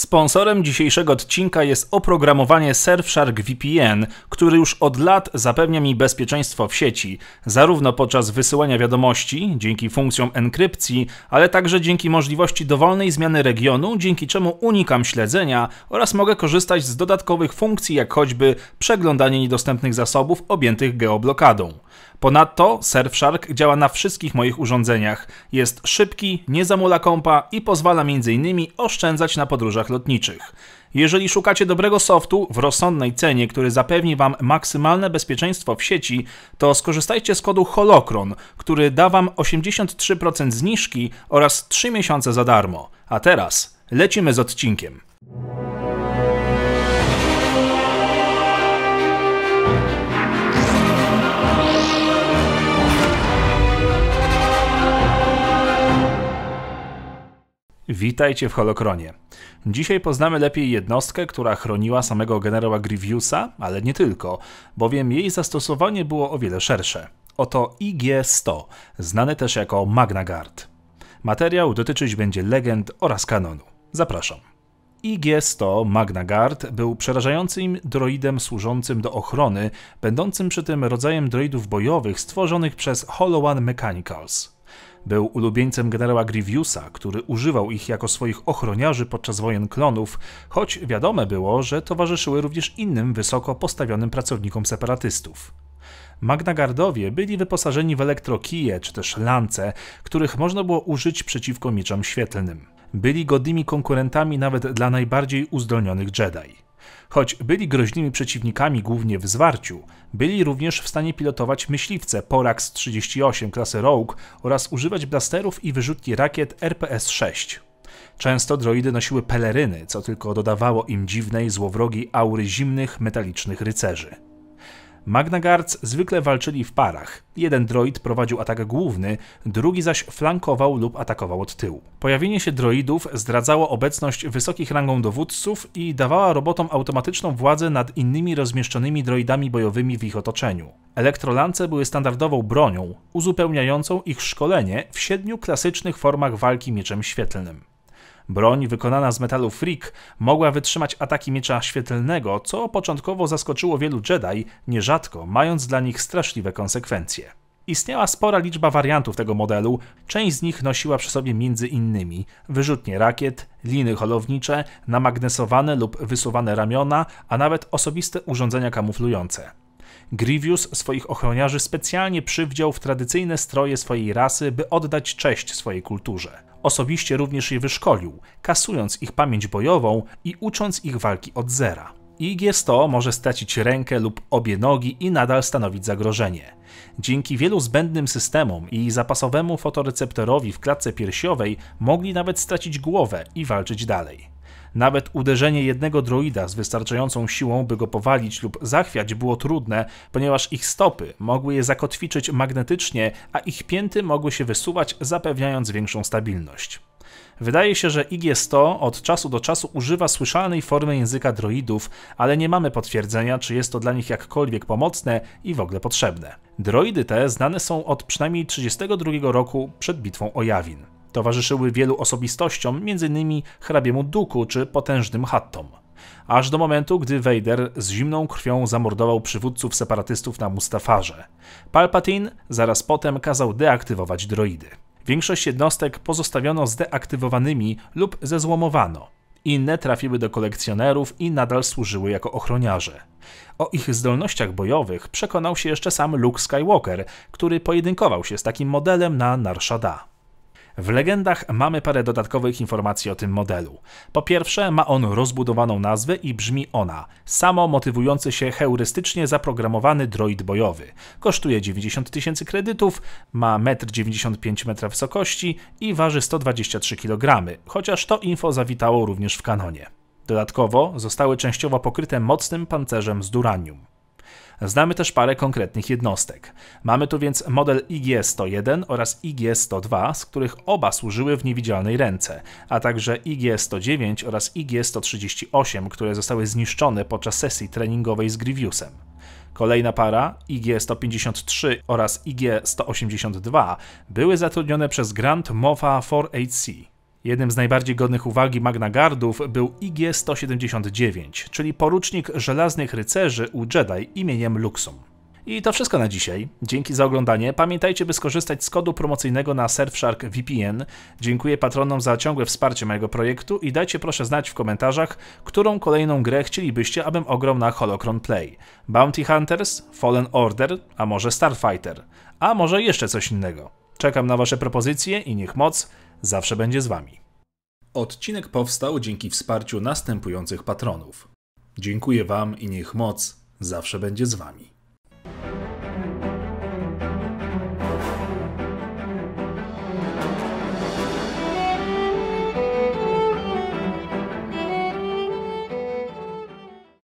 Sponsorem dzisiejszego odcinka jest oprogramowanie Surfshark VPN, który już od lat zapewnia mi bezpieczeństwo w sieci, zarówno podczas wysyłania wiadomości, dzięki funkcjom enkrypcji, ale także dzięki możliwości dowolnej zmiany regionu, dzięki czemu unikam śledzenia oraz mogę korzystać z dodatkowych funkcji, jak choćby przeglądanie niedostępnych zasobów objętych geoblokadą. Ponadto Surfshark działa na wszystkich moich urządzeniach. Jest szybki, nie zamula kompa i pozwala m.in. oszczędzać na podróżach lotniczych. Jeżeli szukacie dobrego softu w rozsądnej cenie, który zapewni Wam maksymalne bezpieczeństwo w sieci, to skorzystajcie z kodu HOLOKRON, który da Wam 83% zniżki oraz 3 miesiące za darmo. A teraz lecimy z odcinkiem. Witajcie w Holokronie. Dzisiaj poznamy lepiej jednostkę, która chroniła samego generała Grievousa, ale nie tylko, bowiem jej zastosowanie było o wiele szersze. Oto IG-100, znany też jako Magna Guard. Materiał dotyczyć będzie legend oraz kanonu. Zapraszam. IG-100 Magna Guard był przerażającym droidem służącym do ochrony, będącym przy tym rodzajem droidów bojowych stworzonych przez Holo One Mechanicals. Był ulubieńcem generała Grievousa, który używał ich jako swoich ochroniarzy podczas wojen klonów, choć wiadome było, że towarzyszyły również innym wysoko postawionym pracownikom separatystów. Magnagardowie byli wyposażeni w elektrokije czy też lance, których można było użyć przeciwko mieczom świetlnym. Byli godnymi konkurentami nawet dla najbardziej uzdolnionych Jedi. Choć byli groźnymi przeciwnikami głównie w zwarciu, byli również w stanie pilotować myśliwce Porax-38 klasy Rogue oraz używać blasterów i wyrzutni rakiet RPS-6. Często droidy nosiły peleryny, co tylko dodawało im dziwnej, złowrogiej aury zimnych, metalicznych rycerzy. Magnagards zwykle walczyli w parach. Jeden droid prowadził atak główny, drugi zaś flankował lub atakował od tyłu. Pojawienie się droidów zdradzało obecność wysokich rangą dowódców i dawała robotom automatyczną władzę nad innymi rozmieszczonymi droidami bojowymi w ich otoczeniu. Elektrolance były standardową bronią, uzupełniającą ich szkolenie w siedmiu klasycznych formach walki mieczem świetlnym. Broń wykonana z metalu Freak mogła wytrzymać ataki miecza świetlnego, co początkowo zaskoczyło wielu Jedi, nierzadko mając dla nich straszliwe konsekwencje. Istniała spora liczba wariantów tego modelu, część z nich nosiła przy sobie między innymi wyrzutnie rakiet, liny holownicze, namagnesowane lub wysuwane ramiona, a nawet osobiste urządzenia kamuflujące. Grievous swoich ochroniarzy specjalnie przywdział w tradycyjne stroje swojej rasy, by oddać cześć swojej kulturze. Osobiście również je wyszkolił, kasując ich pamięć bojową i ucząc ich walki od zera. IG-100 może stracić rękę lub obie nogi i nadal stanowić zagrożenie. Dzięki wielu zbędnym systemom i zapasowemu fotoreceptorowi w klatce piersiowej mogli nawet stracić głowę i walczyć dalej. Nawet uderzenie jednego droida z wystarczającą siłą, by go powalić lub zachwiać, było trudne, ponieważ ich stopy mogły je zakotwiczyć magnetycznie, a ich pięty mogły się wysuwać, zapewniając większą stabilność. Wydaje się, że IG-100 od czasu do czasu używa słyszalnej formy języka droidów, ale nie mamy potwierdzenia, czy jest to dla nich jakkolwiek pomocne i w ogóle potrzebne. Droidy te znane są od przynajmniej 32 roku przed bitwą o Jawin. Towarzyszyły wielu osobistościom, m.in. hrabiemu Duku czy potężnym Hattom. Aż do momentu, gdy Vader z zimną krwią zamordował przywódców separatystów na Mustafarze. Palpatine zaraz potem kazał deaktywować droidy. Większość jednostek pozostawiono zdeaktywowanymi lub zezłomowano. Inne trafiły do kolekcjonerów i nadal służyły jako ochroniarze. O ich zdolnościach bojowych przekonał się jeszcze sam Luke Skywalker, który pojedynkował się z takim modelem na Narshada. W legendach mamy parę dodatkowych informacji o tym modelu. Po pierwsze, ma on rozbudowaną nazwę i brzmi ona samo motywujący się heurystycznie zaprogramowany droid bojowy. Kosztuje 90 tysięcy kredytów, ma 1,95 m wysokości i waży 123 kg, chociaż to info zawitało również w kanonie. Dodatkowo zostały częściowo pokryte mocnym pancerzem z duranium. Znamy też parę konkretnych jednostek. Mamy tu więc model IG-101 oraz IG-102, z których oba służyły w niewidzialnej ręce, a także IG-109 oraz IG-138, które zostały zniszczone podczas sesji treningowej z Grievousem. Kolejna para, IG-153 oraz IG-182, były zatrudnione przez Grand Moffa 4 c Jednym z najbardziej godnych uwagi magnagardów był IG-179, czyli porucznik żelaznych rycerzy u Jedi imieniem Luxum. I to wszystko na dzisiaj. Dzięki za oglądanie. Pamiętajcie, by skorzystać z kodu promocyjnego na Surfshark VPN. Dziękuję patronom za ciągłe wsparcie mojego projektu i dajcie proszę znać w komentarzach, którą kolejną grę chcielibyście, abym ograł na Holocron Play. Bounty Hunters, Fallen Order, a może Starfighter, a może jeszcze coś innego. Czekam na Wasze propozycje i niech moc zawsze będzie z Wami. Odcinek powstał dzięki wsparciu następujących patronów. Dziękuję Wam i niech moc zawsze będzie z Wami.